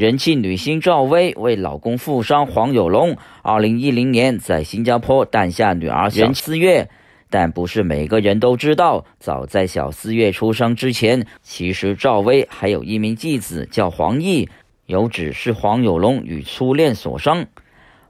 人气女星赵薇为老公富商黄有龙，二零一零年在新加坡诞下女儿小四月，但不是每个人都知道。早在小四月出生之前，其实赵薇还有一名继子叫黄奕，有指是黄有龙与初恋所生。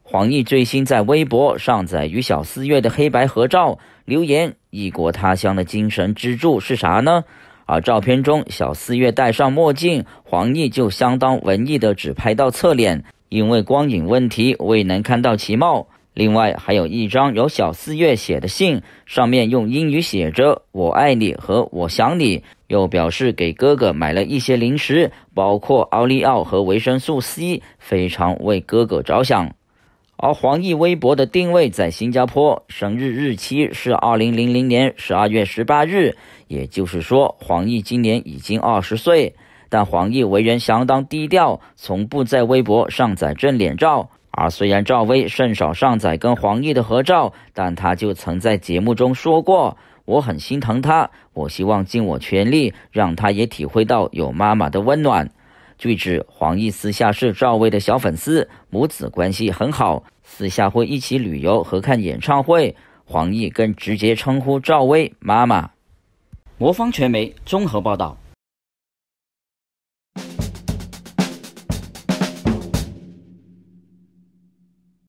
黄奕最新在微博上载与小四月的黑白合照，留言：异国他乡的精神支柱是啥呢？而照片中，小四月戴上墨镜，黄奕就相当文艺的只拍到侧脸，因为光影问题未能看到其貌。另外，还有一张由小四月写的信，上面用英语写着“我爱你”和“我想你”，又表示给哥哥买了一些零食，包括奥利奥和维生素 C，非常为哥哥着想。而黄奕微博的定位在新加坡，生日日期是二零零零年十二月十八日，也就是说，黄奕今年已经二十岁。但黄奕为人相当低调，从不在微博上载正脸照。而虽然赵薇甚少上载跟黄奕的合照，但她就曾在节目中说过：“我很心疼她，我希望尽我全力，让她也体会到有妈妈的温暖。”据指，黄奕私下是赵薇的小粉丝，母子关系很好，私下会一起旅游和看演唱会。黄奕更直接称呼赵薇“妈妈”。魔方传媒综合报道。